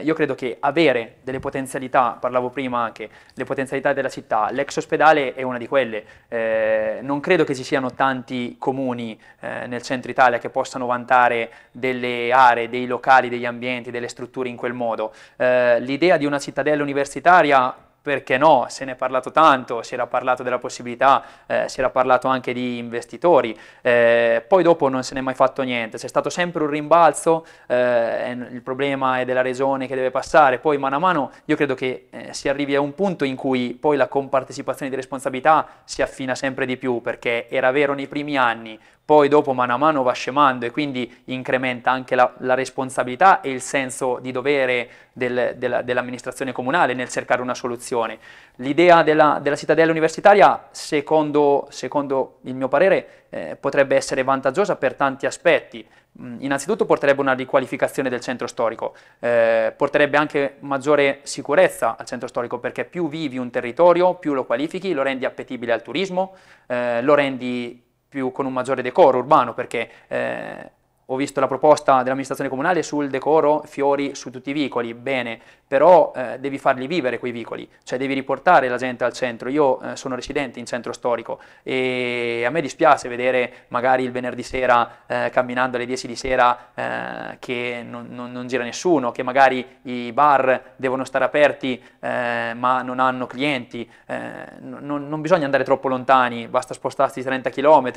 io credo che avere delle potenzialità, parlavo prima anche, le potenzialità della città, le l'ex ospedale è una di quelle. Eh, non credo che ci siano tanti comuni eh, nel centro Italia che possano vantare delle aree, dei locali, degli ambienti, delle strutture in quel modo. Eh, l'idea di una cittadella universitaria perché no, se ne è parlato tanto, si era parlato della possibilità, eh, si era parlato anche di investitori, eh, poi dopo non se n'è mai fatto niente, c'è stato sempre un rimbalzo, eh, il problema è della regione che deve passare, poi mano a mano io credo che eh, si arrivi a un punto in cui poi la compartecipazione di responsabilità si affina sempre di più, perché era vero nei primi anni, poi dopo mano a mano va scemando e quindi incrementa anche la, la responsabilità e il senso di dovere del, della, dell'amministrazione comunale nel cercare una soluzione. L'idea della, della cittadella universitaria, secondo, secondo, il mio parere, eh, potrebbe essere vantaggiosa per tanti aspetti. Mm, innanzitutto porterebbe una riqualificazione del centro storico, eh, porterebbe anche maggiore sicurezza al centro storico perché più vivi un territorio, più lo qualifichi, lo rendi appetibile al turismo, eh, lo rendi più, con un maggiore decoro urbano perché eh, ho visto la proposta dell'amministrazione comunale sul decoro fiori su tutti i vicoli, bene, però eh, devi farli vivere quei vicoli, cioè devi riportare la gente al centro. Io eh, sono residente in centro storico e a me dispiace vedere magari il venerdì sera eh, camminando alle 10 di sera eh, che non, non, non, gira nessuno, che magari i bar devono stare aperti eh, ma non hanno clienti, eh, non, non, bisogna andare troppo lontani, basta spostarsi 30 km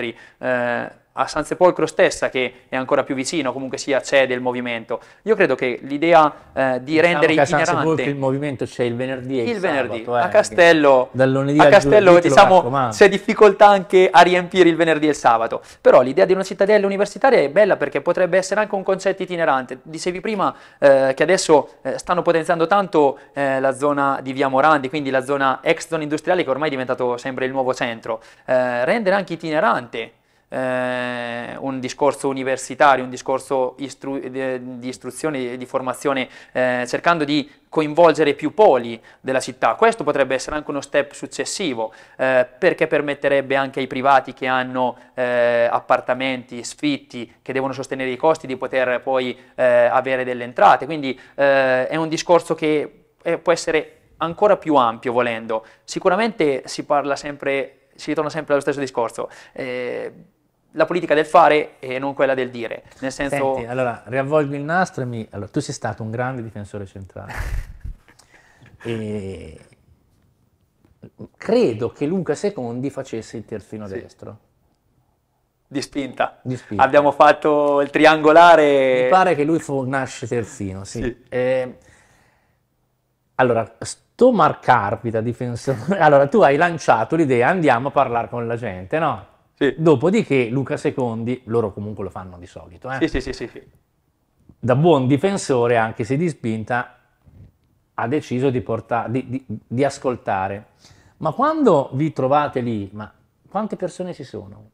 a San Sepolcro stessa che è ancora più vicino, comunque sia c'è del movimento. Io credo che l'idea eh, di diciamo rendere che a San itinerante il movimento c'è il venerdì e il, il venerdì sabato, eh, a Castello a Castello diciamo, c'è difficoltà anche a riempire il venerdì e il sabato. Però l'idea di una cittadella universitaria è bella perché potrebbe essere anche un concetto itinerante. Dicevi prima eh, che adesso eh, stanno potenziando tanto eh, la zona di Via Morandi, quindi la zona ex zona industriale che ormai è diventato sempre il nuovo centro. Eh, rendere anche itinerante eh, un discorso universitario, un discorso istru di istruzione e di formazione, eh, cercando di coinvolgere più poli della città. Questo potrebbe essere anche uno step successivo, eh, perché permetterebbe anche ai privati che hanno eh, appartamenti, sfitti, che devono sostenere i costi, di poter poi eh, avere delle entrate. Quindi eh, è un discorso che può essere ancora più ampio volendo. Sicuramente si parla sempre, si ritorna sempre allo stesso discorso. Eh, la politica del fare e non quella del dire. Nel senso... Senti, allora, riavvolgo il nastro e mi... Allora, tu sei stato un grande difensore centrale. e... Credo che Luca Secondi facesse il terzino sì. destro. Di spinta. Di spinta. Abbiamo fatto il triangolare... Mi pare che lui fu, nasce terzino, sì. sì. E... Allora, sto marcarvi da difensore... Allora, tu hai lanciato l'idea, andiamo a parlare con la gente, no? Sì. Dopodiché Luca Secondi, loro comunque lo fanno di solito, eh? sì, sì, da buon difensore, anche se di spinta, ha deciso di, porta- di, di, di ascoltare. Ma quando vi trovate lì, ma quante persone ci sono?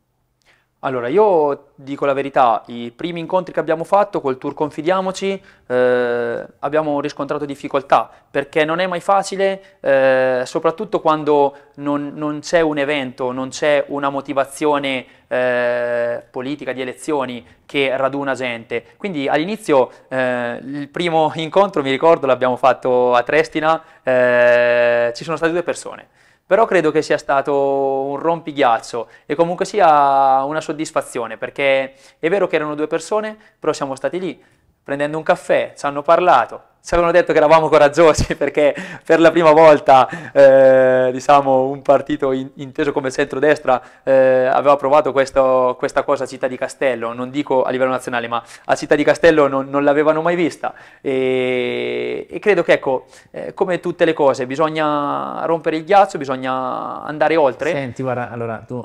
Allora, io dico la verità, i primi incontri che abbiamo fatto col Tour Confidiamoci eh, abbiamo riscontrato difficoltà, perché non è mai facile, eh, soprattutto quando non, non c'è un evento, non c'è una motivazione eh, politica di elezioni che raduna gente. Quindi all'inizio eh, il primo incontro, mi ricordo, l'abbiamo fatto a Trestina, eh, ci sono state due persone però credo che sia stato un rompighiaccio e comunque sia una soddisfazione perché è vero che erano due persone, però siamo stati lì, prendendo un caffè, ci hanno parlato, ci avevano detto che eravamo coraggiosi perché per la prima volta eh, diciamo, un partito in, inteso come centrodestra eh, aveva provato questo, questa cosa a Città di Castello, non dico a livello nazionale ma a Città di Castello non, non l'avevano mai vista e, e credo che ecco, eh, come tutte le cose bisogna rompere il ghiaccio, bisogna andare oltre. Senti guarda, allora tu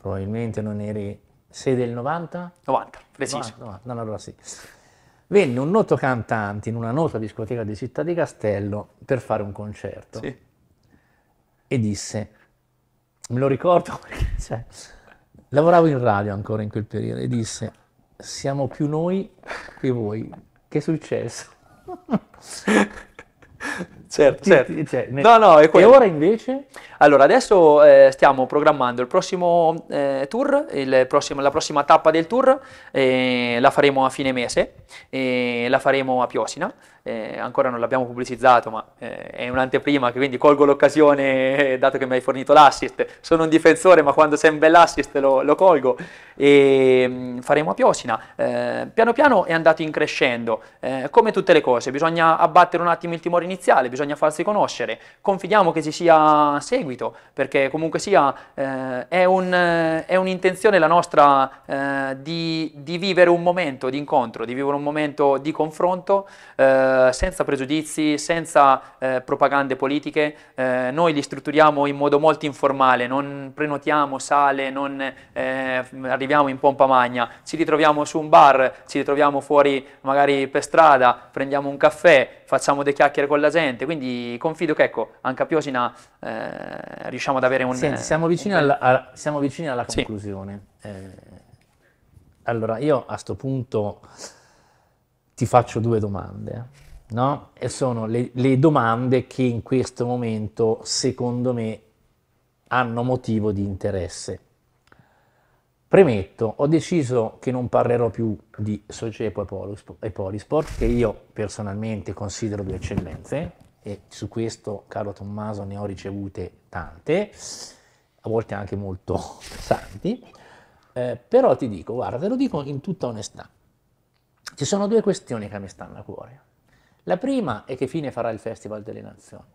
probabilmente non eri, sei del 90? 90. Preciso. No, no, no, allora sì. Venne un noto cantante in una nota discoteca di Città di Castello per fare un concerto sì. e disse, me lo ricordo perché cioè, lavoravo in radio ancora in quel periodo e disse, siamo più noi che voi, che è successo? certo, certo. cioè, ne... no, no, E ora invece? Allora, adesso eh, stiamo programmando il prossimo eh, tour, il prossimo, la prossima tappa del tour, eh, la faremo a fine mese, eh, la faremo a Piosina eh, ancora non l'abbiamo pubblicizzato, ma eh, è un'anteprima, quindi colgo l'occasione, eh, dato che mi hai fornito l'assist. Sono un difensore, ma quando sei un l'assist lo, lo colgo. E mh, mm, faremo a Piosina. Eh, piano piano è andato in crescendo, eh, come tutte le cose, bisogna abbattere un attimo il timore iniziale, bisogna farsi conoscere. Confidiamo che ci sia seguito, perché comunque sia è un un'intenzione la nostra eh, di, di, vivere un momento di incontro, di vivere un momento di confronto eh, senza pregiudizi, senza eh, propagande politiche. Eh, noi li strutturiamo in modo molto informale, non prenotiamo sale, non eh, arriviamo in pompa magna, ci ritroviamo su un bar, ci ritroviamo fuori magari per strada, prendiamo un caffè, facciamo dei chiacchiere con la gente, quindi confido che ecco, anche a Piosina eh, riusciamo ad avere un... Senti, eh, siamo vicini, un... alla, a, siamo vicini alla conclusione. Sì. Eh, allora, io a questo punto ti faccio due domande, no? E sono le, le domande che in questo momento, secondo me, hanno motivo di interesse. Premetto, ho deciso che non parlerò più di Socepo e Polisport, che io personalmente considero due eccellenze, e su questo, caro Tommaso, ne ho ricevute tante, a volte anche molto pesanti, eh, però ti dico, guarda, te lo dico in tutta onestà, ci sono due questioni che mi stanno a cuore. La prima è che fine farà il Festival delle Nazioni.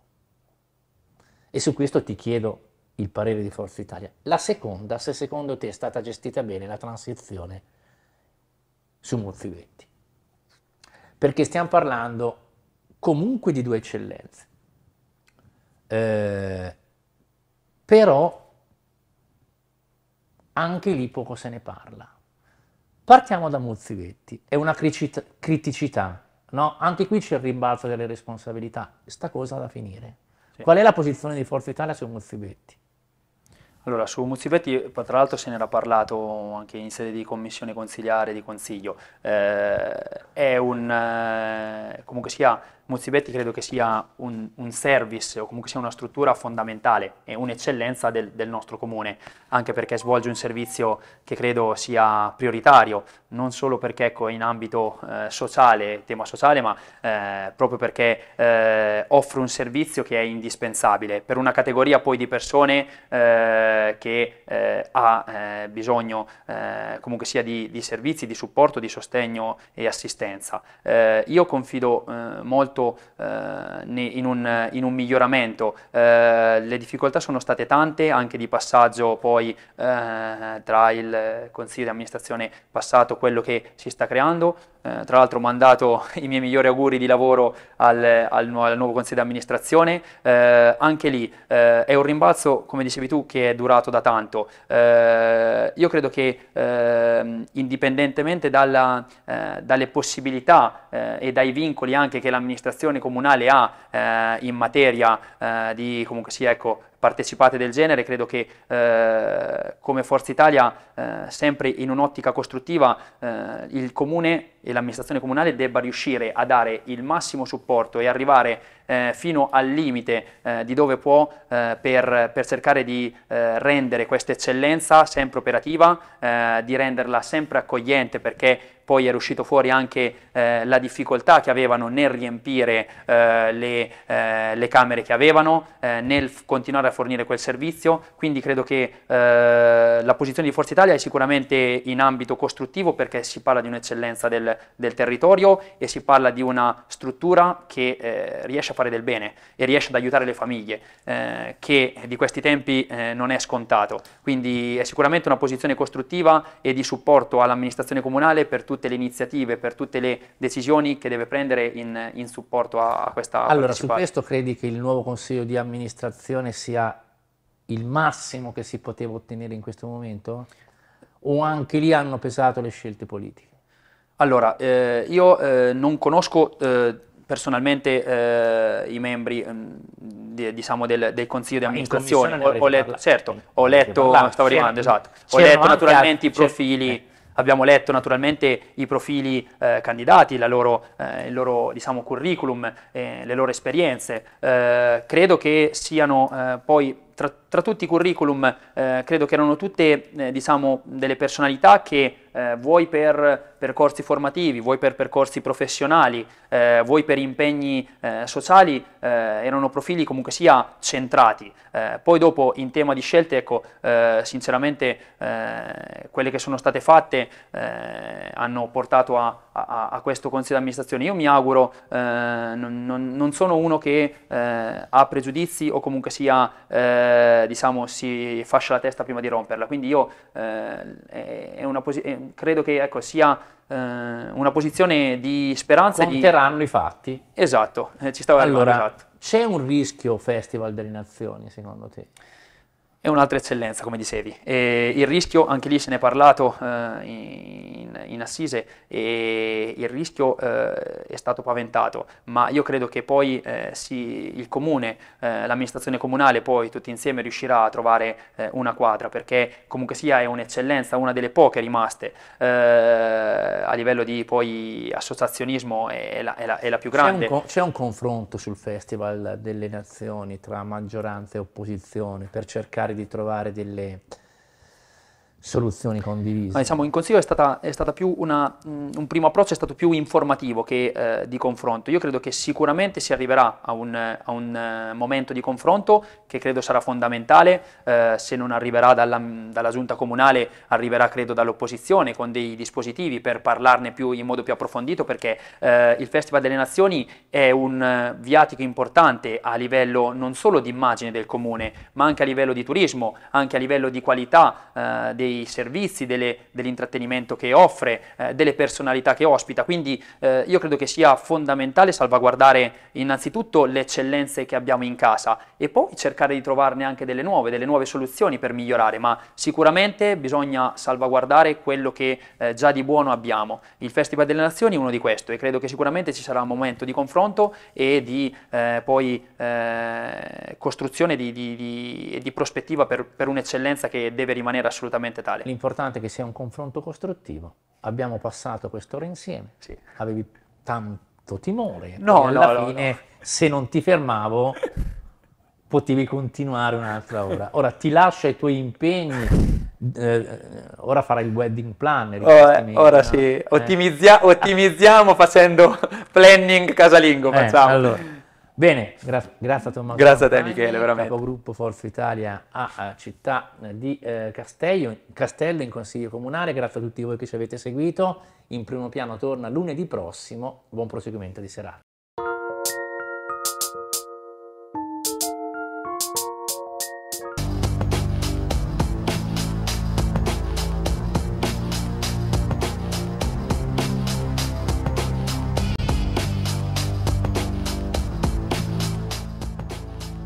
E su questo ti chiedo il parere di Forza Italia. La seconda, se secondo te è stata gestita bene la transizione su Muzzivetti. Perché stiamo parlando comunque di due eccellenze. Eh, però anche lì poco se ne parla. Partiamo da Muzzivetti, è una criticità, no? anche qui c'è il rimbalzo delle responsabilità, sta cosa da finire. Sì. Qual è la posizione di Forza Italia su Muzzivetti? Allora, su Muzzipetti, eh, tra l'altro se ne era parlato anche in sede di commissione consigliare di consiglio, eh, è un, eh, comunque sia Muzzibetti credo che sia un, un, service o comunque sia una struttura fondamentale e un'eccellenza del, del, nostro comune, anche perché svolge un servizio che credo sia prioritario, non solo perché ecco, in ambito eh, sociale, tema sociale, ma eh, proprio perché eh, offre un servizio che è indispensabile per una categoria poi di persone eh, che eh, ha eh, bisogno comunque sia di, di, servizi, di supporto, di sostegno e assistenza. io confido molto molto eh, in un, in, un, miglioramento. Eh, le difficoltà sono state tante, anche di passaggio poi eh, tra il consiglio di amministrazione passato, quello che si sta creando. tra l'altro ho mandato i miei migliori auguri di lavoro al, al, nuovo, al nuovo consiglio di amministrazione. anche lì è un rimbalzo, come dicevi tu, che è durato da tanto. io credo che ehm, indipendentemente dalla, dalle possibilità e dai vincoli anche che l'amministrazione amministrazione comunale ha eh, in materia eh, di comunque sì, ecco, partecipate del genere, credo che eh, come Forza Italia, eh, sempre in un'ottica costruttiva, eh, il Comune e l'amministrazione comunale debba riuscire a dare il massimo supporto e arrivare eh, fino al limite eh, di dove può eh, per, per, cercare di rendere questa eccellenza sempre operativa, di renderla sempre accogliente perché poi è uscito fuori anche eh, la difficoltà che avevano nel riempire eh, le, eh, le, camere che avevano, nel continuare continuare a fornire quel servizio, quindi credo che eh, la posizione di Forza Italia è sicuramente in ambito costruttivo perché si parla di un'eccellenza del, del, territorio e si parla di una struttura che eh, riesce a fare del bene e riesce ad aiutare le famiglie, eh, che di questi tempi eh, non è scontato. Quindi è sicuramente una posizione costruttiva e di supporto all'amministrazione comunale per tutte le iniziative, per tutte le decisioni che deve prendere in, in supporto a, a questa Allora, su questo credi che il nuovo consiglio di amministrazione sia sia il massimo che si poteva ottenere in questo momento? O anche lì hanno pesato le scelte politiche? Allora, eh, io eh, non conosco eh, personalmente eh, i membri mh, mm, di, diciamo del, del, consiglio di amministrazione, ho, ho, letto, certo, ho letto, stavo arrivando, esatto, ho letto naturalmente anche, i profili eh. Abbiamo letto naturalmente i profili eh, candidati, loro, eh, il loro diciamo, curriculum, eh, le loro esperienze. Eh, credo che siano eh, poi trattati tra tutti i curriculum eh, credo che erano tutte eh, diciamo, delle personalità che eh, vuoi per percorsi formativi, vuoi per percorsi professionali, eh, vuoi per impegni eh, sociali, eh, erano profili comunque sia centrati. poi dopo in tema di scelte, ecco, sinceramente quelle che sono state fatte hanno portato a, a, a, questo consiglio di amministrazione. Io mi auguro, non, non, sono uno che ha pregiudizi o comunque sia diciamo, si fascia la testa prima di romperla. Quindi io eh, posi- credo che ecco, sia eh, una posizione di speranza. Conteranno di... i fatti. Esatto, eh, ci stavo allora, arrivando. Esatto. C'è un rischio Festival delle Nazioni secondo te? è un'altra eccellenza, come dicevi. E il rischio, anche lì se ne è parlato eh, in, in, Assise, e il rischio eh, è stato paventato, ma io credo che poi eh, si, il comune, eh, l'amministrazione comunale, poi tutti insieme riuscirà a trovare eh, una quadra, perché comunque sia è un'eccellenza, una delle poche rimaste eh, a livello di poi associazionismo è la, è la, è la più grande. C'è un, c'è un confronto sul Festival delle Nazioni tra maggioranza e opposizione per cercare di trovare delle, soluzioni condivise. Ma diciamo, in consiglio è, stata, è stata più una, mm, un primo approccio è stato più informativo che eh, di confronto. Io credo che sicuramente si arriverà a un, a un uh, momento di confronto che credo sarà fondamentale, eh, se non arriverà dalla, dalla, giunta comunale arriverà credo dall'opposizione con dei dispositivi per parlarne più, in modo più approfondito perché eh, il Festival delle Nazioni è un eh, viatico importante a livello non solo di immagine del comune ma anche a livello di turismo, anche a livello di qualità eh, dei dei servizi, delle, dell'intrattenimento che offre, eh, delle personalità che ospita. Quindi eh, io credo che sia fondamentale salvaguardare innanzitutto le eccellenze che abbiamo in casa e poi cercare di trovarne anche delle nuove, delle nuove soluzioni per migliorare, ma sicuramente bisogna salvaguardare quello che eh, già di buono abbiamo. Il Festival delle Nazioni è uno di questo e credo che sicuramente ci sarà un momento di confronto e di eh, poi eh, costruzione di, di, di, di prospettiva per, per un'eccellenza che deve rimanere assolutamente assolutamente tale. L'importante è che sia un confronto costruttivo. Abbiamo passato quest'ora insieme, sì. avevi tanto timore, no, e alla no, fine no, se non ti fermavo potevi continuare un'altra ora. Ora ti lascio ai tuoi impegni. Eh, ora farai il wedding planner. Oh, mesi, eh, ora no? sì, eh. Ottimizia- ottimizziamo facendo planning casalingo. Eh, facciamo. Eh, allora. Bene, gra- grazie a Tommaso. Grazie a te Michele, veramente. Capogruppo Forza Italia a, a Città di eh, Castello, Castello in Consiglio Comunale, grazie a tutti voi che ci avete seguito. In primo piano torna lunedì prossimo, buon proseguimento di serata.